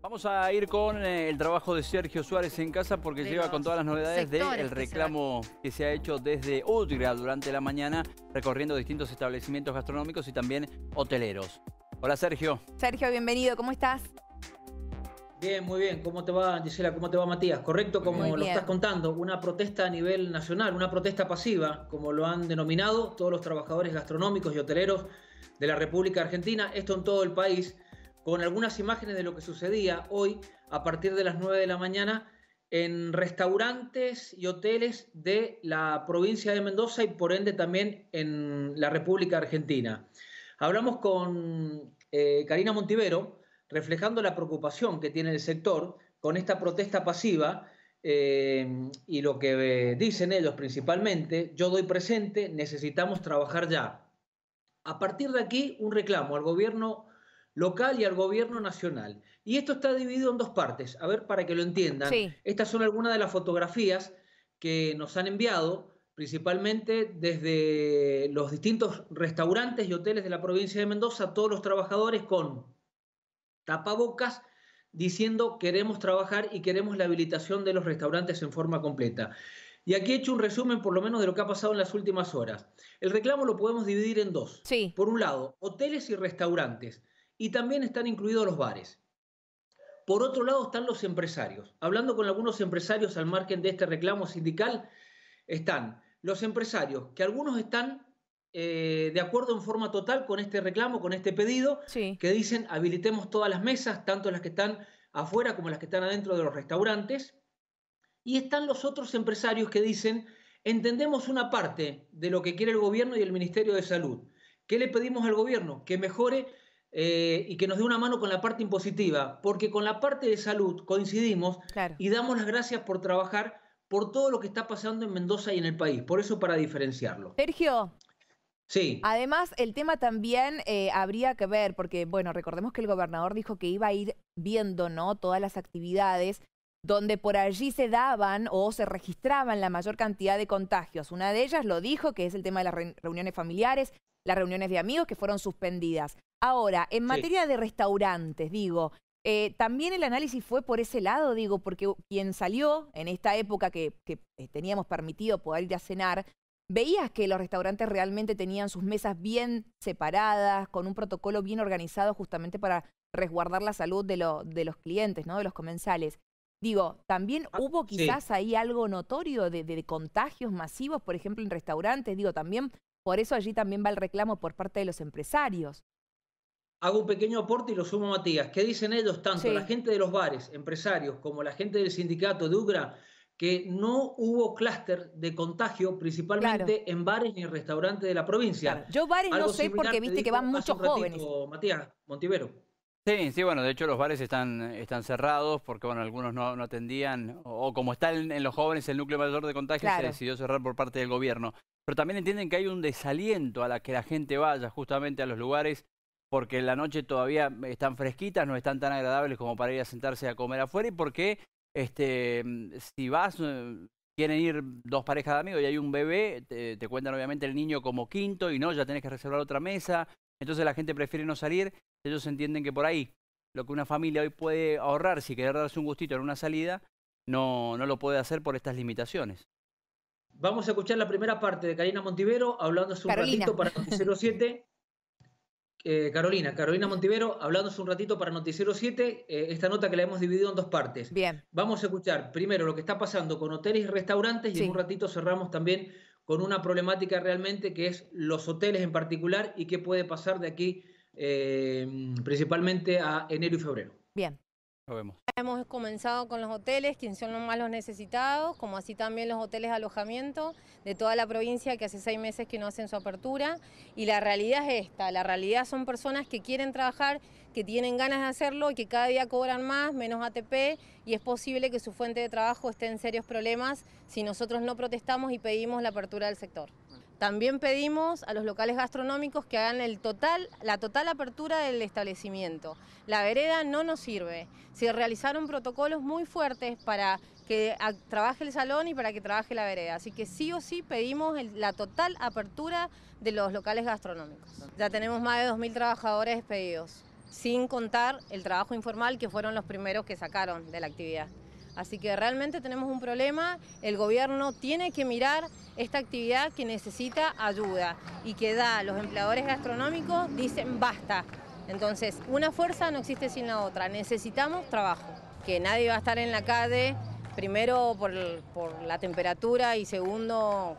Vamos a ir con eh, el trabajo de Sergio Suárez en casa porque lleva con todas las novedades del reclamo que se, ha hecho desde Utgra durante la mañana, recorriendo distintos establecimientos gastronómicos y también hoteleros. Hola Sergio. Sergio, bienvenido, ¿cómo estás? Bien, muy bien. ¿Cómo te va, Gisela? ¿Cómo te va, Matías? Correcto, como lo estás contando, una protesta a nivel nacional, una protesta pasiva, como lo han denominado todos los trabajadores gastronómicos y hoteleros de la República Argentina, esto en todo el país con algunas imágenes de lo que sucedía hoy a partir de las 9 de la mañana en restaurantes y hoteles de la provincia de Mendoza y por ende también en la República Argentina. Hablamos con eh, Karina Montivero, reflejando la preocupación que tiene el sector con esta protesta pasiva eh, y lo que eh, dicen ellos principalmente, yo doy presente, necesitamos trabajar ya. A partir de aquí, un reclamo al gobierno local y al gobierno nacional. Y esto está dividido en dos partes. A ver, para que lo entiendan, estas son algunas de las fotografías que nos han enviado, principalmente desde los distintos restaurantes y hoteles de la provincia de Mendoza, todos los trabajadores con tapabocas diciendo queremos trabajar y queremos la habilitación de los restaurantes en forma completa. Y aquí he hecho un resumen por lo menos de lo que ha pasado en las últimas horas. El reclamo lo podemos dividir en dos. Por un lado, hoteles y restaurantes y también están incluidos los bares. Por otro lado están los empresarios. Hablando con algunos empresarios al margen de este reclamo sindical, están los empresarios, que algunos están eh, de acuerdo en forma total con este reclamo, con este pedido, que dicen habilitemos todas las mesas, tanto las que están afuera como las que están adentro de los restaurantes. Y están los otros empresarios que dicen, entendemos una parte de lo que quiere el gobierno y el Ministerio de Salud. ¿Qué le pedimos al gobierno? Que mejore eh, y que nos dé una mano con la parte impositiva, porque con la parte de salud coincidimos y damos las gracias por trabajar por todo lo que está pasando en Mendoza y en el país, por eso para diferenciarlo. Sergio. Sí. Además, el tema también eh, habría que ver, porque, bueno, recordemos que el gobernador dijo que iba a ir viendo, ¿no? Todas las actividades donde por allí se daban o se registraban la mayor cantidad de contagios. Una de ellas lo dijo, que es el tema de las reuniones familiares, las reuniones de amigos que fueron suspendidas. Ahora, en materia de restaurantes, digo, eh, también el análisis fue por ese lado, digo, porque quien salió en esta época que, que eh, teníamos permitido poder ir a cenar, veías que los restaurantes realmente tenían sus mesas bien separadas, con un protocolo bien organizado justamente para resguardar la salud de, de los clientes, ¿no? De los comensales. Digo, también ah, hubo quizás ahí algo notorio de, contagios masivos, por ejemplo, en restaurantes. Digo, también por eso allí también va el reclamo por parte de los empresarios. Hago un pequeño aporte y lo sumo Matías. ¿Qué dicen ellos, tanto la gente de los bares, empresarios, como la gente del sindicato de UGRA, que no hubo clúster de contagio, principalmente en bares ni en restaurantes de la provincia? Yo bares no sé porque viste que van muchos jóvenes. Matías, Montivero. Sí, sí, bueno, de hecho los bares están, están cerrados porque, bueno, algunos no, atendían, o, como está en, los jóvenes el núcleo mayor de contagio, se decidió cerrar por parte del gobierno pero también entienden que hay un desaliento a la que la gente vaya justamente a los lugares porque en la noche todavía están fresquitas, no están tan agradables como para ir a sentarse a comer afuera y porque este, mm, si vas, eh, quieren ir dos parejas de amigos y hay un bebé, te, cuentan obviamente el niño como quinto y no, ya tenés que reservar otra mesa, entonces la gente prefiere no salir, ellos entienden que por ahí lo que una familia hoy puede ahorrar si quiere darse un gustito en una salida, no, no lo puede hacer por estas limitaciones. Vamos a escuchar la primera parte de Karina Montivero hablando eh, un ratito para Noticiero 7. Carolina, Carolina Montivero, hablándose un eh, ratito para Noticiero 7, esta nota que la hemos dividido en dos partes. Bien. Vamos a escuchar primero lo que está pasando con hoteles y restaurantes y en un ratito cerramos también con una problemática realmente que es los hoteles en particular y qué puede pasar de aquí eh, principalmente a enero y febrero. Bien. Hemos comenzado con los hoteles, quienes son los más necesitados, como así también los hoteles de alojamiento de toda la provincia que hace seis meses que no hacen su apertura. Y la realidad es esta, la realidad son personas que quieren trabajar, que tienen ganas de hacerlo y que cada día cobran más, menos ATP, y es posible que su fuente de trabajo esté en serios problemas si nosotros no protestamos y pedimos la apertura del sector. También pedimos a los locales gastronómicos que hagan el total, la total apertura del establecimiento. La vereda no nos sirve. Se realizaron protocolos muy fuertes para que trabaje el salón y para que trabaje la vereda. Así que sí o sí pedimos la total apertura de los locales gastronómicos. Ya tenemos más de 2.000 trabajadores despedidos, sin contar el trabajo informal que fueron los primeros que sacaron de la actividad. Así que realmente tenemos un problema, el gobierno tiene que mirar esta actividad que necesita ayuda y que da, los empleadores gastronómicos dicen basta. Entonces, una fuerza no existe sin la otra, necesitamos trabajo, que nadie va a estar en la calle, primero por, la temperatura y segundo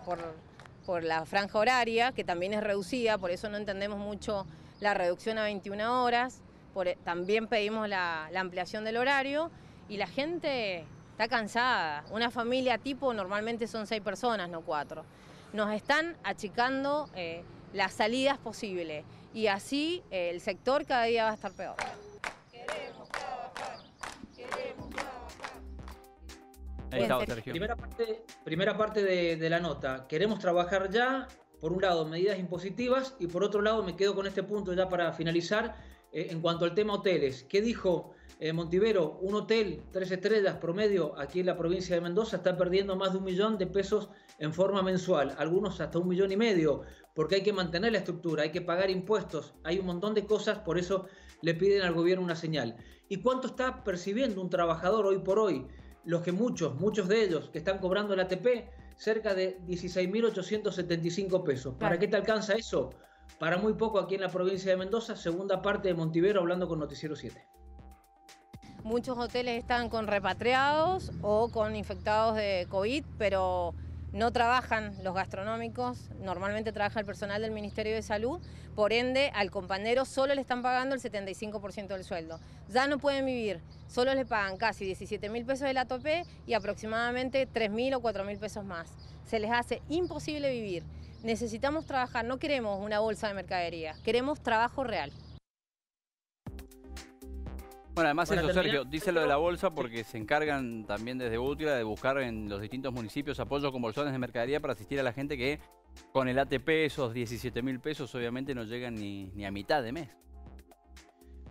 por, la franja horaria, que también es reducida, por eso no entendemos mucho la reducción a 21 horas, e, también pedimos la ampliación del horario y la gente está cansada. Una familia tipo normalmente son seis personas, no cuatro. Nos están achicando eh, las salidas posibles y así eh, el sector cada día va a estar peor. Queremos trabajar, Primera parte, de la nota. Queremos trabajar ya, por un lado medidas impositivas y por otro lado me quedo con este punto ya para finalizar eh, en cuanto al tema hoteles, ¿qué dijo eh, Montivero? Un hotel, tres estrellas promedio, aquí en la provincia de Mendoza, está perdiendo más de un millón de pesos en forma mensual, algunos hasta un millón y medio, porque hay que mantener la estructura, hay que pagar impuestos, hay un montón de cosas, por eso le piden al gobierno una señal. ¿Y cuánto está percibiendo un trabajador hoy por hoy? Los que muchos, muchos de ellos que están cobrando el ATP, cerca de 16.875 pesos. ¿Para qué te alcanza eso? Para muy poco aquí en la provincia de Mendoza, segunda parte de Montivero hablando con Noticiero 7. Muchos hoteles están con repatriados o con infectados de COVID, pero no trabajan los gastronómicos, normalmente trabaja el personal del Ministerio de Salud, por ende al compañero solo le están pagando el 75% del sueldo. Ya no pueden vivir, solo le pagan casi 17 mil pesos de la tope y aproximadamente 3 mil o 4 mil pesos más. Se les hace imposible vivir necesitamos trabajar, no queremos una bolsa de mercadería, queremos trabajo real. Bueno, además eso, Sergio, dice lo de la bolsa porque se encargan también desde Útila de buscar en los distintos municipios apoyos con bolsones de mercadería para asistir a la gente que con el ATP, esos 17 mil pesos, obviamente no llegan ni, ni, a mitad de mes.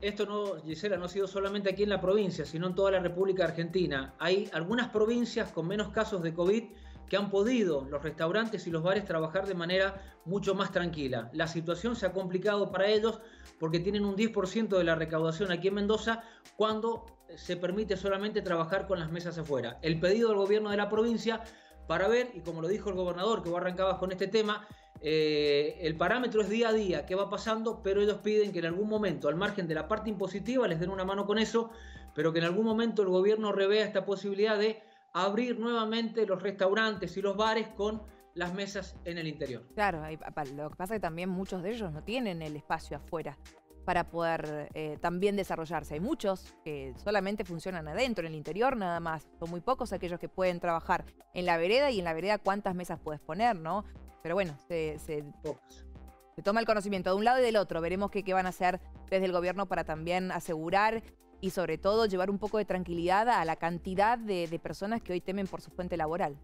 Esto no, Gisela, no ha sido solamente aquí en la provincia, sino en toda la República Argentina. Hay algunas provincias con menos casos de COVID que han podido los restaurantes y los bares trabajar de manera mucho más tranquila. La situación se ha complicado para ellos porque tienen un 10% de la recaudación aquí en Mendoza cuando se permite solamente trabajar con las mesas afuera. El pedido del gobierno de la provincia para ver, y como lo dijo el gobernador, que vos arrancabas con este tema, eh, el parámetro es día a día, qué va pasando, pero ellos piden que en algún momento, al margen de la parte impositiva, les den una mano con eso, pero que en algún momento el gobierno revea esta posibilidad de abrir nuevamente los restaurantes y los bares con las mesas en el interior. Claro, lo que pasa es que también muchos de ellos no tienen el espacio afuera para poder eh, también desarrollarse. Hay muchos que solamente funcionan adentro, en el interior nada más. Son muy pocos aquellos que pueden trabajar en la vereda y en la vereda cuántas mesas puedes poner, ¿no? Pero bueno, se, se, toma el conocimiento de un lado y del otro. Veremos qué van a hacer desde el gobierno para también asegurar y sobre todo llevar un poco de tranquilidad a la cantidad de, personas que hoy temen por su fuente laboral.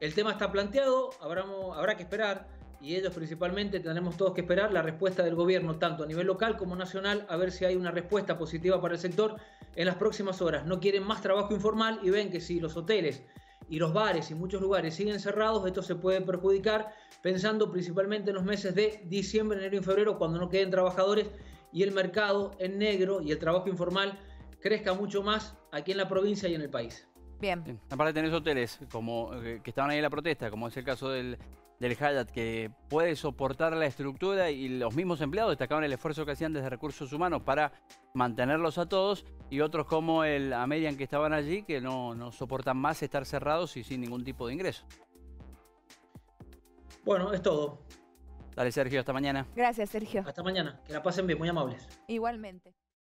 El tema está planteado, habrá, habrá que esperar y ellos principalmente tenemos todos que esperar la respuesta del gobierno, tanto a nivel local como nacional, a ver si hay una respuesta positiva para el sector en las próximas horas. No quieren más trabajo informal y ven que si los hoteles y los bares y muchos lugares siguen cerrados, esto se puede perjudicar pensando principalmente en los meses de diciembre, enero y febrero, cuando no queden trabajadores y el mercado en negro y el trabajo informal crezca mucho más aquí en la provincia y en el país. Bien. Aparte de tener hoteles como eh, que estaban ahí en la protesta, como es el caso del, del Hayat, que puede soportar la estructura y los mismos empleados destacaban el esfuerzo que hacían desde recursos humanos para mantenerlos a todos y otros como el Amerian que estaban allí que no, no soportan más estar cerrados y sin ningún tipo de ingreso. Bueno, es todo. Dale, Sergio, hasta mañana. Gracias, Sergio. Hasta mañana. Que la pasen bien, muy amables. Igualmente.